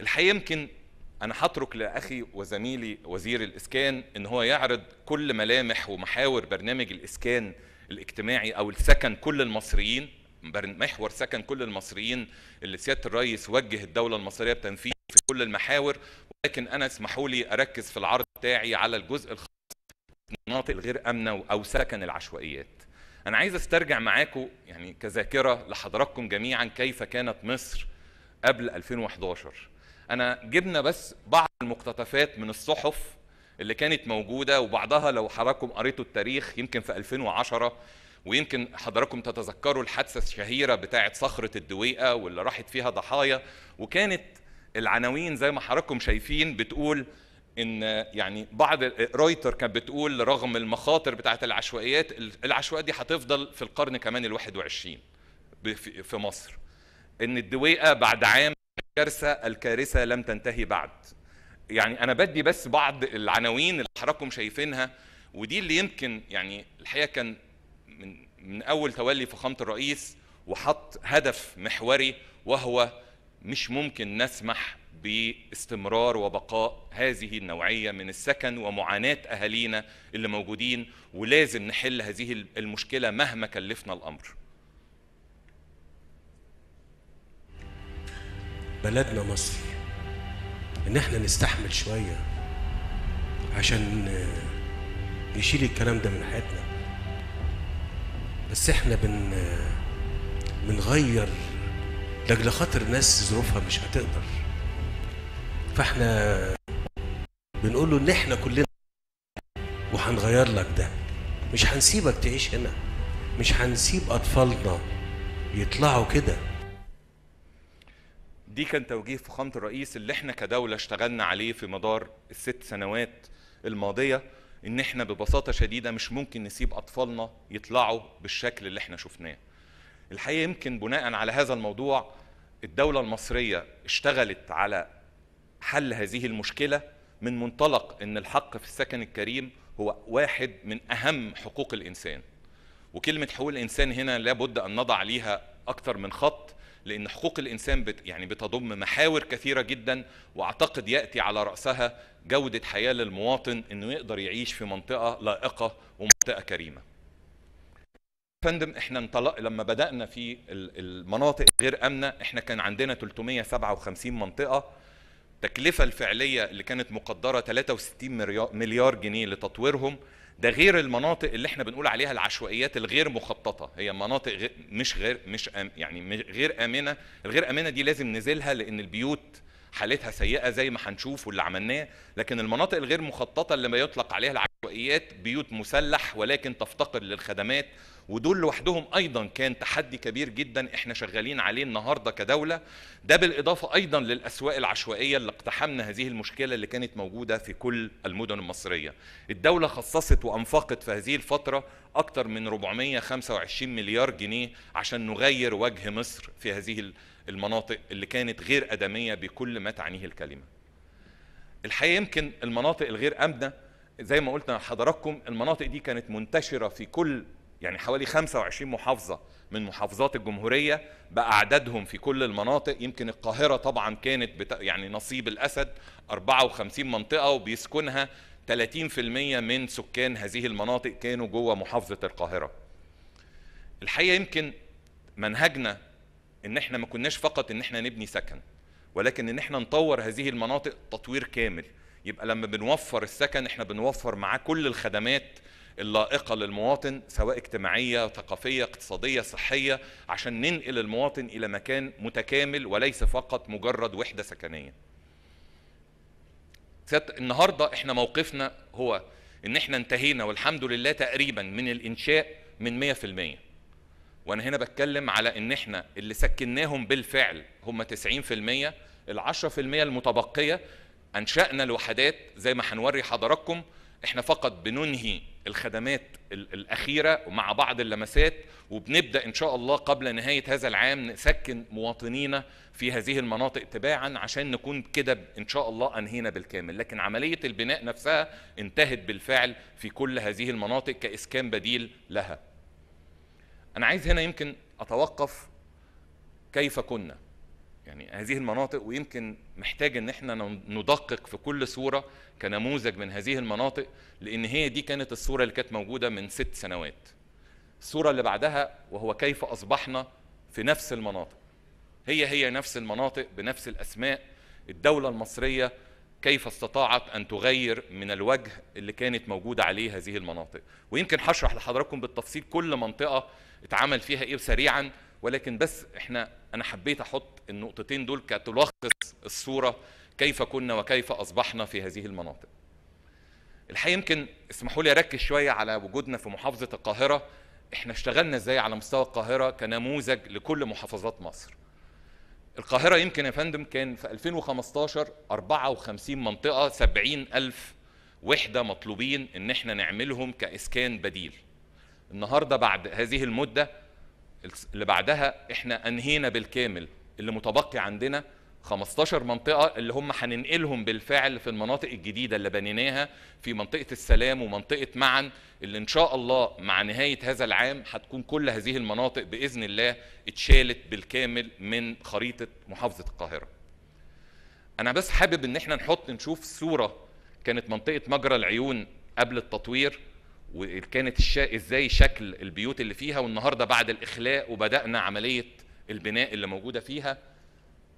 الحقيقه يمكن انا هترك لاخي وزميلي وزير الاسكان ان هو يعرض كل ملامح ومحاور برنامج الاسكان الاجتماعي او السكن كل المصريين محور سكن كل المصريين اللي سياده الرئيس وجه الدوله المصريه بتنفيذه في كل المحاور ولكن انا اسمحوا لي اركز في العرض بتاعي على الجزء الخاص بالمناطق الغير امنه او سكن العشوائيات انا عايز استرجع معاكم يعني كذاكره لحضراتكم جميعا كيف كانت مصر قبل 2011 انا جبنا بس بعض المقتطفات من الصحف اللي كانت موجوده وبعضها لو حضراتكم قريتوا التاريخ يمكن في 2010 ويمكن حضراتكم تتذكروا الحادثه الشهيره بتاعه صخره الدويقه واللي راحت فيها ضحايا وكانت العناوين زي ما حضراتكم شايفين بتقول ان يعني بعض رويتر كانت بتقول رغم المخاطر بتاعه العشوائيات العشوائيه دي هتفضل في القرن كمان ال21 في مصر ان الدويقه بعد عام الكارثه الكارثه لم تنتهي بعد يعني انا بدي بس بعض العناوين اللي حضراتكم شايفينها ودي اللي يمكن يعني الحقيقه كان من من اول تولي فخامه الرئيس وحط هدف محوري وهو مش ممكن نسمح باستمرار وبقاء هذه النوعيه من السكن ومعاناه اهالينا اللي موجودين ولازم نحل هذه المشكله مهما كلفنا الامر بلدنا مصر ان احنا نستحمل شويه عشان نشيل الكلام ده من حياتنا بس احنا بن بنغير لاجل خاطر ناس ظروفها مش هتقدر فاحنا بنقول له ان احنا كلنا وهنغير لك ده مش هنسيبك تعيش هنا مش هنسيب اطفالنا يطلعوا كده دي كان توجيه فخامه الرئيس اللي احنا كدوله اشتغلنا عليه في مدار الست سنوات الماضيه ان احنا ببساطه شديده مش ممكن نسيب اطفالنا يطلعوا بالشكل اللي احنا شفناه الحقيقه يمكن بناء على هذا الموضوع الدوله المصريه اشتغلت على حل هذه المشكله من منطلق ان الحق في السكن الكريم هو واحد من اهم حقوق الانسان وكلمه حقوق الانسان هنا لابد ان نضع ليها اكثر من خط لأن حقوق الإنسان بت يعني بتضم محاور كثيرة جدا وأعتقد يأتي على رأسها جودة حياة للمواطن إنه يقدر يعيش في منطقة لائقة ومنطقة كريمة. فندم احنا انطلق لما بدأنا في المناطق غير آمنة احنا كان عندنا 357 منطقة التكلفة الفعلية اللي كانت مقدرة 63 مليار جنيه لتطويرهم ده غير المناطق اللي احنا بنقول عليها العشوائيات الغير مخططة هي مناطق غير مش غير مش آم يعني غير آمنة الغير آمنة دي لازم نزلها لأن البيوت حالتها سيئة زي ما هنشوف واللي عملناه لكن المناطق الغير مخططة اللي ما يطلق عليها العشوائيات بيوت مسلح ولكن تفتقر للخدمات ودول لوحدهم ايضا كان تحدي كبير جدا احنا شغالين عليه النهارده كدوله ده بالاضافه ايضا للاسواق العشوائيه اللي اقتحمنا هذه المشكله اللي كانت موجوده في كل المدن المصريه الدوله خصصت وانفقت في هذه الفتره اكثر من 425 مليار جنيه عشان نغير وجه مصر في هذه المناطق اللي كانت غير ادميه بكل ما تعنيه الكلمه الحقيقه يمكن المناطق الغير امنه زي ما قلت لحضراتكم المناطق دي كانت منتشره في كل يعني حوالي 25 محافظة من محافظات الجمهورية بأعدادهم في كل المناطق يمكن القاهرة طبعا كانت بتا يعني نصيب الأسد 54 منطقة وبيسكنها 30% من سكان هذه المناطق كانوا جوه محافظة القاهرة الحقيقة يمكن منهجنا ان احنا ما كناش فقط ان احنا نبني سكن ولكن ان احنا نطور هذه المناطق تطوير كامل يبقى لما بنوفر السكن احنا بنوفر معاه كل الخدمات اللائقه للمواطن سواء اجتماعيه ثقافيه اقتصاديه صحيه عشان ننقل المواطن الى مكان متكامل وليس فقط مجرد وحده سكنيه النهارده احنا موقفنا هو ان احنا انتهينا والحمد لله تقريبا من الانشاء من 100% وانا هنا بتكلم على ان احنا اللي سكناهم بالفعل هم 90% ال 10% المتبقيه انشانا الوحدات زي ما هنوري حضراتكم احنا فقط بننهي الخدمات الاخيره ومع بعض اللمسات وبنبدا ان شاء الله قبل نهايه هذا العام نسكن مواطنينا في هذه المناطق تباعا عشان نكون كده ان شاء الله انهينا بالكامل لكن عمليه البناء نفسها انتهت بالفعل في كل هذه المناطق كاسكان بديل لها انا عايز هنا يمكن اتوقف كيف كنا يعني هذه المناطق ويمكن محتاج ان احنا ندقق في كل صوره كنموذج من هذه المناطق لان هي دي كانت الصوره اللي كانت موجوده من ست سنوات. الصوره اللي بعدها وهو كيف اصبحنا في نفس المناطق. هي هي نفس المناطق بنفس الاسماء الدوله المصريه كيف استطاعت ان تغير من الوجه اللي كانت موجوده عليه هذه المناطق ويمكن هشرح لحضراتكم بالتفصيل كل منطقه اتعمل فيها ايه سريعا ولكن بس احنا انا حبيت احط النقطتين دول كتلخص الصوره كيف كنا وكيف اصبحنا في هذه المناطق. الحقيقه يمكن اسمحوا لي اركز شويه على وجودنا في محافظه القاهره احنا اشتغلنا ازاي على مستوى القاهره كنموذج لكل محافظات مصر. القاهره يمكن يا فندم كان في 2015 54 منطقه 70 ألف وحده مطلوبين ان احنا نعملهم كاسكان بديل. النهارده بعد هذه المده اللي بعدها احنا انهينا بالكامل اللي متبقي عندنا 15 منطقة اللي هم هننقلهم بالفعل في المناطق الجديدة اللي بنيناها في منطقة السلام ومنطقة معا اللي إن شاء الله مع نهاية هذا العام هتكون كل هذه المناطق بإذن الله اتشالت بالكامل من خريطة محافظة القاهرة. أنا بس حابب إن احنا نحط نشوف صورة كانت منطقة مجرى العيون قبل التطوير وكانت الشا... ازاي شكل البيوت اللي فيها والنهارده بعد الاخلاء وبدانا عمليه البناء اللي موجوده فيها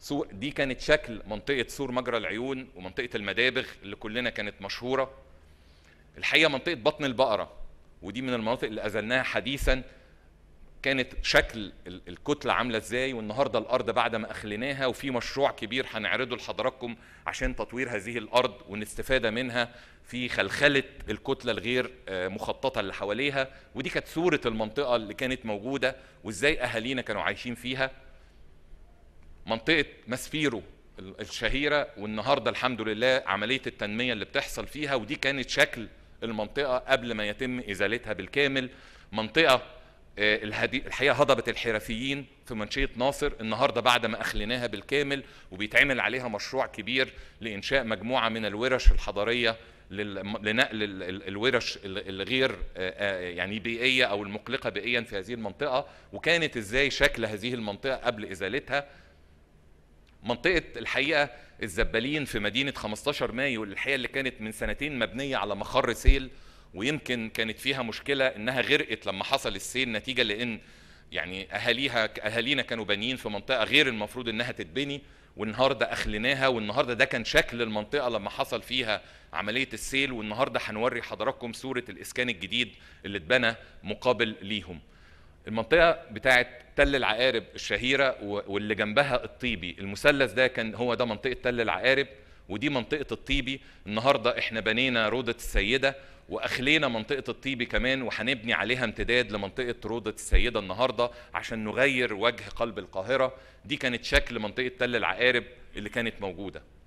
سوق دي كانت شكل منطقه سور مجرى العيون ومنطقه المدابغ اللي كلنا كانت مشهوره الحقيقه منطقه بطن البقره ودي من المناطق اللي أزلناها حديثا كانت شكل الكتله عامله ازاي والنهارده الارض بعد ما اخليناها وفي مشروع كبير هنعرضه لحضراتكم عشان تطوير هذه الارض والاستفاده منها في خلخله الكتله الغير آه، مخططه اللي حواليها ودي كانت صوره المنطقه اللي كانت موجوده وازاي اهالينا كانوا عايشين فيها منطقه مسفيرو الشهيره والنهارده الحمد لله عمليه التنميه اللي بتحصل فيها ودي كانت شكل المنطقه قبل ما يتم ازالتها بالكامل منطقه آه، الحقيقه هضبه الحرفيين في منشيه ناصر النهارده بعد ما اخليناها بالكامل وبيتعمل عليها مشروع كبير لانشاء مجموعه من الورش الحضريه لنقل الورش الغير آه، آه، يعني بيئيه او المقلقه بيئيا في هذه المنطقه وكانت ازاي شكل هذه المنطقه قبل ازالتها منطقه الحقيقه الزبالين في مدينه 15 مايو الحقيقه اللي كانت من سنتين مبنيه على مخر سيل ويمكن كانت فيها مشكله انها غرقت لما حصل السيل نتيجه لان يعني اهاليها اهالينا كانوا بانيين في منطقه غير المفروض انها تتبني والنهارده اخليناها والنهارده ده كان شكل المنطقه لما حصل فيها عمليه السيل والنهارده هنوري حضراتكم صوره الاسكان الجديد اللي اتبنى مقابل ليهم. المنطقه بتاعه تل العقارب الشهيره واللي جنبها الطيبي، المثلث ده كان هو ده منطقه تل العقارب ودي منطقه الطيبي النهارده احنا بنينا روضه السيده واخلينا منطقه الطيبي كمان وهنبني عليها امتداد لمنطقه روضه السيده النهارده عشان نغير وجه قلب القاهره دي كانت شكل منطقه تل العقارب اللي كانت موجوده